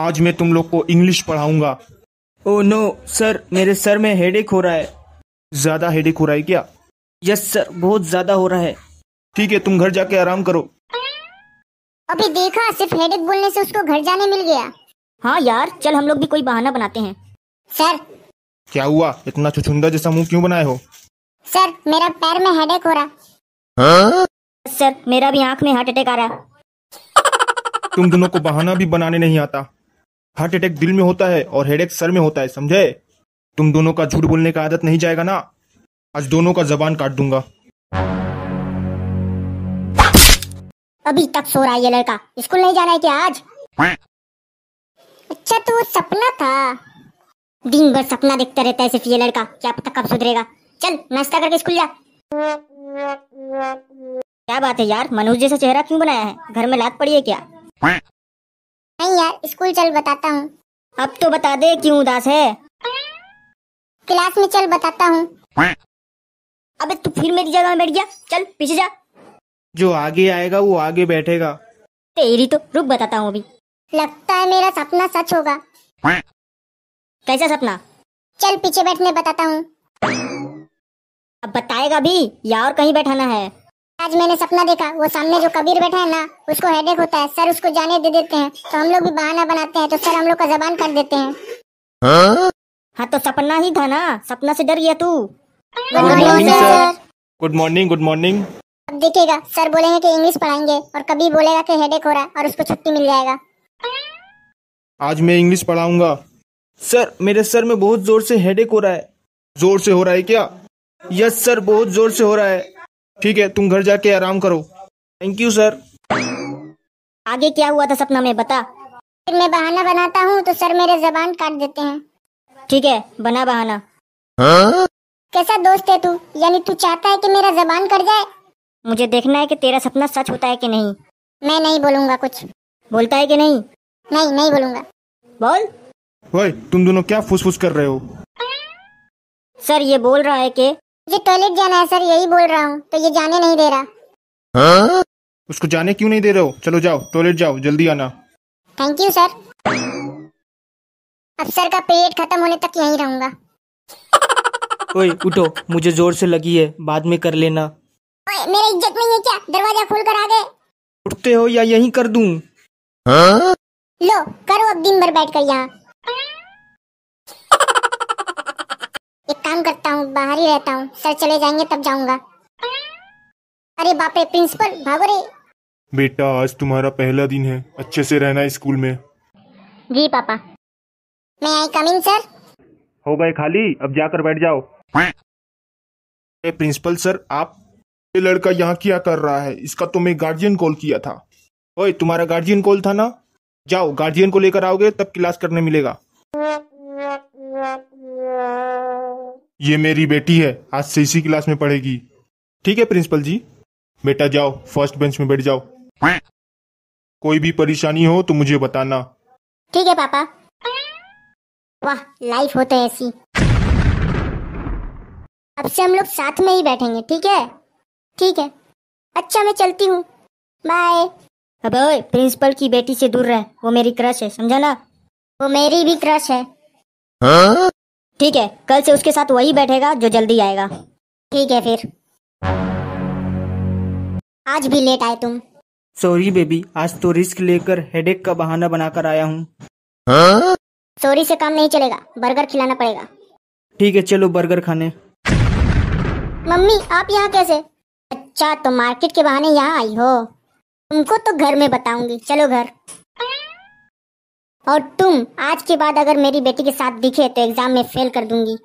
आज मैं तुम लोग को इंग्लिश पढ़ाऊंगा ओ नो सर मेरे सर में हेडेक हो रहा है ज्यादा हेडेक हो रहा है क्या यस सर बहुत ज्यादा हो रहा है ठीक है तुम घर जाके आराम करो अभी देखा सिर्फ हेडेक बोलने से उसको घर जाने मिल गया हाँ यार चल हम लोग भी कोई बहाना बनाते हैं सर क्या हुआ इतना छुछुंदा जैसा मुंह क्यों बनाए हो सर मेरा पैर में हेडेक हो रहा सर मेरा भी आंख में हार्ट अटैक आ रहा तुम दोनों को बहाना भी बनाने नहीं आता हार्ट अटैक दिल में होता है और हेडेक सर में होता है समझे तुम दोनों का झूठ बोलने का आदत नहीं जाएगा ना आज दोनों का जबान काट दूंगा अभी तक सो रहा है ये लड़का स्कूल नहीं जाना है क्या आज अच्छा तो वो सपना था दिन भर सपना देखता रहता है सिर्फ ये लड़का क्या पता कब सुधरेगा चल नाश्ता करके स्कूल जा क्या बात है यार मनोज जैसा चेहरा क्यों बनाया है घर में लात पड़ी है क्या नहीं यार स्कूल चल बताता हूँ अब तो बता दे क्यों उदास है क्लास में चल बताता हूँ अबे तू फिर मेरी जगह बैठ गया चल पीछे जा जो आगे आएगा वो आगे बैठेगा तेरी तो रुक बताता हूँ अभी लगता है मेरा सपना सच होगा कैसा सपना चल पीछे बैठने बताता हूँ अब बताएगा भी या और कहीं बैठाना है आज मैंने सपना देखा वो सामने जो कबीर बैठा है ना उसको हेडेक होता है सर उसको जाने दे देते हैं तो हम लोग भी बहाना बनाते हैं तो सर हम लोग का जबान कर देते हैं हाँ, हाँ तो सपना ही था ना सपना से डर गया तू गुड मॉर्निंग गुड मॉर्निंग अब देखेगा सर बोलेंगे कि इंग्लिश पढ़ाएंगे और कभी बोलेगा कि हेडेक हो रहा है और उसको छुट्टी मिल जाएगा आज मैं इंग्लिश पढ़ाऊंगा सर मेरे सर में बहुत जोर से हेडेक हो रहा है जोर से हो रहा है क्या यस सर बहुत जोर से हो रहा है ठीक है तुम घर जाके आराम करो थैंक यू सर आगे क्या हुआ था सपना में बता फिर मैं बहाना बनाता हूँ तो सर मेरे जबान काट देते हैं ठीक है बना बहाना हा? कैसा दोस्त है तू यानी तू चाहता है कि मेरा जबान कट जाए मुझे देखना है कि तेरा सपना सच होता है कि नहीं मैं नहीं बोलूंगा कुछ बोलता है कि नहीं नहीं नहीं बोलूंगा बोल तुम दोनों क्या फुसफुस कर रहे हो सर ये बोल रहा है कि मुझे टॉयलेट जाना है सर यही बोल रहा हूँ तो ये जाने नहीं दे रहा हाँ? उसको जाने क्यों नहीं दे रहे हो चलो जाओ टॉयलेट जाओ जल्दी आना थैंक यू सर अब सर का पीरियड खत्म होने तक यहीं रहूंगा ओए उठो मुझे जोर से लगी है बाद में कर लेना ओए मेरे इज्जत में ये क्या दरवाजा खोल कर आ गए उठते हो या यहीं कर दूं हाँ? लो करो अब दिन भर बैठ कर यहाँ काम करता हूँ बाहर ही रहता हूँ सर चले जाएंगे तब जाऊंगा अरे बाप रे प्रिंसिपल भागो रे बेटा आज तुम्हारा पहला दिन है अच्छे से रहना स्कूल में जी पापा मैं आई कमिंग सर हो गए खाली अब जाकर बैठ जाओ ए, प्रिंसिपल सर आप ये लड़का यहाँ क्या कर रहा है इसका तो मैं गार्जियन कॉल किया था ओए तुम्हारा गार्जियन कॉल था ना जाओ गार्जियन को लेकर आओगे तब क्लास करने मिलेगा ये मेरी बेटी है आज से इसी क्लास में पढ़ेगी ठीक है प्रिंसिपल जी बेटा जाओ फर्स्ट बेंच में बैठ जाओ कोई भी परेशानी हो तो मुझे बताना ठीक है पापा वाह लाइफ होते तो ऐसी अब से हम लोग साथ में ही बैठेंगे ठीक है ठीक है अच्छा मैं चलती हूँ बाय अब ओए प्रिंसिपल की बेटी से दूर रहे वो मेरी क्रश है समझा ना वो मेरी भी क्रश है हाँ? ठीक है कल से उसके साथ वही बैठेगा जो जल्दी आएगा ठीक है फिर आज भी लेट आए तुम सॉरी बेबी आज तो रिस्क लेकर हेडेक का बहाना बनाकर आया हूँ सॉरी से काम नहीं चलेगा बर्गर खिलाना पड़ेगा ठीक है चलो बर्गर खाने मम्मी आप यहाँ कैसे अच्छा तो मार्केट के बहाने यहाँ आई हो तुमको तो घर में बताऊंगी चलो घर और तुम आज के बाद अगर मेरी बेटी के साथ दिखे तो एग्जाम में फेल कर दूंगी